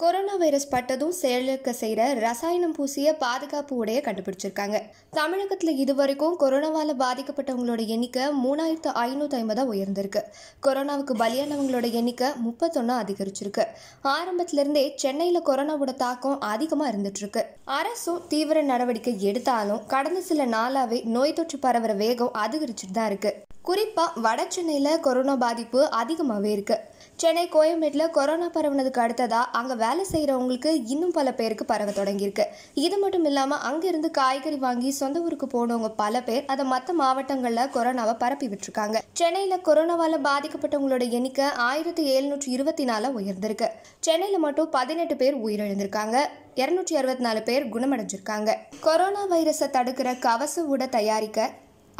corona virus பட்டதும் செயலிழக்க செய்கிற ரசாயனம் பூசிய பாதுகாப்பு உடைய கண்டுபிடிச்சிருக்காங்க தமிழகத்தில் இதுவரைக்கும் கொரோனாவால் பாதிக்கப்பட்டவங்களோட எண்ணிக்கை மூணாயிரத்து ஐநூற்றி ஐம்பதாக உயர்ந்திருக்கு கொரோனாவுக்கு பலியானவங்களோட எண்ணிக்கை முப்பத்தொன்னா அதிகரிச்சிருக்கு ஆரம்பத்திலிருந்தே சென்னையில் கொரோனாவோட தாக்கம் அதிகமாக இருந்துட்டுருக்கு அரசும் தீவிர நடவடிக்கை எடுத்தாலும் கடந்த சில நாளாகவே நோய் தொற்று பரவுற வேகம் அதிகரிச்சுட்டு தான் இருக்குது குறிப்பாக வட சென்னையில் கொரோனா பாதிப்பு அதிகமாகவே இருக்குது சென்னை கோயம்பேட்டில் கொரோனா பரவுனதுக்கு அடுத்ததாக அங்கே வேலை செய்கிறவங்களுக்கு இன்னும் பல பேருக்கு பரவ தொடங்கியிருக்கு இது மட்டும் இல்லாமல் அங்கேருந்து காய்கறி வாங்கி சொந்த ஊருக்கு போனவங்க பல பேர் அதை மற்ற மாவட்டங்களில் கொரோனாவை பரப்பி விட்டுருக்காங்க சென்னையில் கொரோனாவால் பாதிக்கப்பட்டவங்களோட எண்ணிக்கை ஆயிரத்தி எழுநூற்றி இருபத்தி நாலு உயர்ந்திருக்கு சென்னையில் மட்டும் பதினெட்டு பேர் உயிரிழந்திருக்காங்க இரநூற்றி அறுபத்தி நாலு பேர் குணமடைஞ்சிருக்காங்க கொரோனா வைரஸை தடுக்கிற கவச உடை தயாரிக்க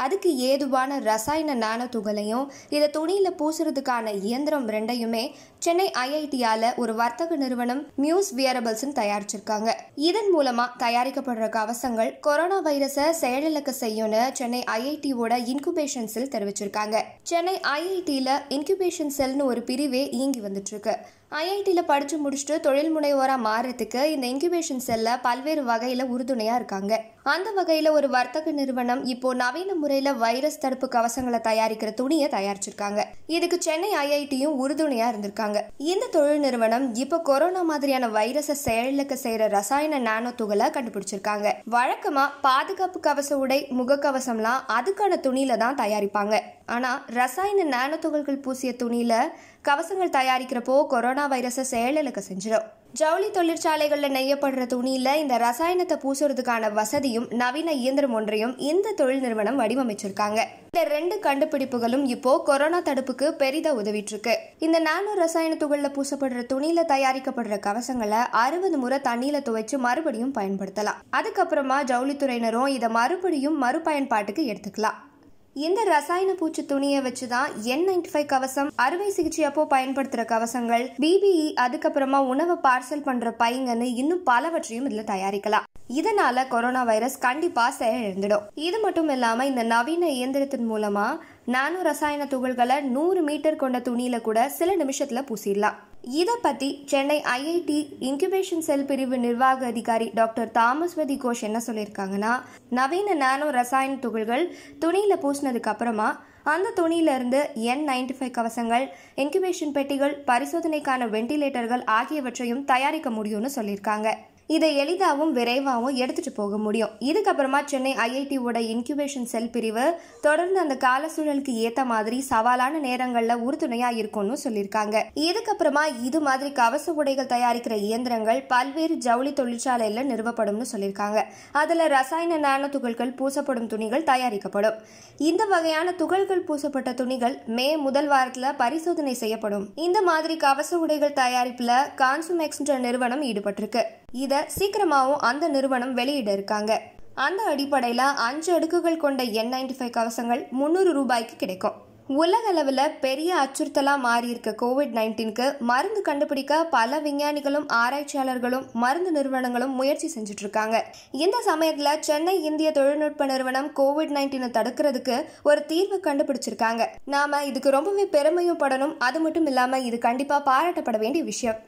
அதுக்கு ஏதுவான ரசாயன நானோ துகளையும் இதை துணியில் பூசுறதுக்கான இயந்திரம் ரெண்டையுமே சென்னை ஐஐடியால ஒரு வர்த்தக நிறுவனம் மியூஸ் வியரபிள்ஸ் தயாரிச்சிருக்காங்க இதன் மூலமாக தயாரிக்கப்படுற கவசங்கள் கொரோனா வைரஸை செயலிழக்க செய்யும்னு சென்னை ஐஐடியோட இன்குபேஷன் செல் தெரிவிச்சிருக்காங்க சென்னை ஐஐடியில் இன்குபேஷன் செல்னு ஒரு பிரிவே இயங்கி வந்துட்டு இருக்கு ஐஐடியில் படித்து முடிச்சுட்டு தொழில் முனைவோராக மாறுறதுக்கு இந்த இன்குபேஷன் செல்ல பல்வேறு வகையில் உறுதுணையாக இருக்காங்க அந்த வகையில் ஒரு வர்த்தக நிறுவனம் இப்போ நவீன முறையில் வைரஸ் தடுப்பு கவசங்களை தயாரிக்கிற துணியை தயாரிச்சிருக்காங்க இதுக்கு சென்னை ஐஐடியும் உறுதுணையாக இருந்திருக்காங்க இந்த தொழில் நிறுவனம் இப்போ கொரோனா மாதிரியான வைரஸை செயலுக்கு செய்கிற ரசாயன நானோ துகளை கண்டுபிடிச்சிருக்காங்க வழக்கமாக பாதுகாப்பு கவச உடை முகக்கவசம்லாம் அதுக்கான துணியில தான் தயாரிப்பாங்க ஆனால் ரசாயன நானோ துகள்கள் பூசிய துணியில் கவசங்கள் தயாரிக்கிறப்போ கொரோனா வைரஸை செயலிழக்க செஞ்சிடும் ஜவுளி தொழிற்சாலைகளில் நெய்யப்படுற துணியில் இந்த ரசாயனத்தை பூசுறதுக்கான வசதியும் நவீன இயந்திரம் ஒன்றையும் இந்த தொழில் நிறுவனம் வடிவமைச்சிருக்காங்க இந்த ரெண்டு கண்டுபிடிப்புகளும் இப்போ கொரோனா தடுப்புக்கு பெரித உதவிட்டு இந்த நானோ ரசாயன துகளில் பூசப்படுற துணியில தயாரிக்கப்படுற கவசங்களை அறுபது முறை தண்ணியில துவைச்சு மறுபடியும் பயன்படுத்தலாம் அதுக்கப்புறமா ஜவுளித்துறையினரும் இதை மறுபடியும் மறுபயன்பாட்டுக்கு எடுத்துக்கலாம் இந்த ரசாயன பூச்சி துணியை வச்சுதான் என் நைன்டி ஃபைவ் கவசம் அறுவை சிகிச்சை அப்போ பயன்படுத்துற கவசங்கள் பிபிஇ e, அதுக்கப்புறமா உணவை பார்சல் பண்ற பைங்கன்னு இன்னும் பலவற்றையும் இதுல தயாரிக்கலாம் இதனால கொரோனா வைரஸ் கண்டிப்பா இழந்துடும் இது மட்டும் இல்லாம இந்த நவீன இயந்திரத்தின் மூலமா நானோ ரசாயன துகள்களை நூறு மீட்டர் கொண்ட துணியில கூட சில நிமிஷத்துல பூசிடலாம் இதை பற்றி சென்னை ஐஐடி இன்குபேஷன் செல் பிரிவு நிர்வாக அதிகாரி டாக்டர் தாமஸ்வதி கோஷ் என்ன சொல்லியிருக்காங்கன்னா நவீன நானோ ரசாயன துகள்கள் துணியில் பூசினதுக்கு அப்புறமா அந்த துணியிலிருந்து என் நைன்டி ஃபைவ் கவசங்கள் இன்குபேஷன் பெட்டிகள் பரிசோதனைக்கான வெண்டிலேட்டர்கள் ஆகியவற்றையும் தயாரிக்க முடியும்னு சொல்லியிருக்காங்க இதை எளிதாகவும் விரைவாகவும் எடுத்துகிட்டு போக முடியும் இதுக்கப்புறமா சென்னை ஐஐடியோட இன்குபேஷன் செல் பிரிவு தொடர்ந்து அந்த கால சூழலுக்கு ஏற்ற மாதிரி சவாலான நேரங்களில் உறுதுணையாக இருக்கும்னு சொல்லியிருக்காங்க இதுக்கப்புறமா இது மாதிரி கவச உடைகள் தயாரிக்கிற இயந்திரங்கள் பல்வேறு ஜவுளி தொழிற்சாலையில் நிறுவப்படும்னு சொல்லியிருக்காங்க அதில் ரசாயன நானோ துகள்கள் பூசப்படும் துணிகள் தயாரிக்கப்படும் இந்த வகையான துகள்கள் பூசப்பட்ட துணிகள் மே முதல் வாரத்தில் பரிசோதனை செய்யப்படும் இந்த மாதிரி கவச உடைகள் தயாரிப்பில் கான்சுமெக்ஸ்ன்ற நிறுவனம் ஈடுபட்டிருக்கு இதை இதை சீக்கிரமாகவும் அந்த நிறுவனம் வெளியிட இருக்காங்க அந்த அடிப்படையில் அஞ்சு அடுக்குகள் கொண்ட என் நைன்டி ஃபைவ் கவசங்கள் முந்நூறு ரூபாய்க்கு கிடைக்கும் உலகளவில் பெரிய அச்சுறுத்தலாக மாறியிருக்க கோவிட் நைன்டீனுக்கு மருந்து கண்டுபிடிக்க பல விஞ்ஞானிகளும் ஆராய்ச்சியாளர்களும் மருந்து நிறுவனங்களும் முயற்சி இருக்காங்க இந்த சமயத்தில் சென்னை இந்திய தொழில்நுட்ப நிறுவனம் கோவிட் நைன்டீனை தடுக்கிறதுக்கு ஒரு தீர்வு கண்டுபிடிச்சிருக்காங்க நாம் இதுக்கு ரொம்பவே பெருமையும் படணும் அது மட்டும் இல்லாமல் இது கண்டிப்பாக பாராட்டப்பட வேண்டிய விஷயம்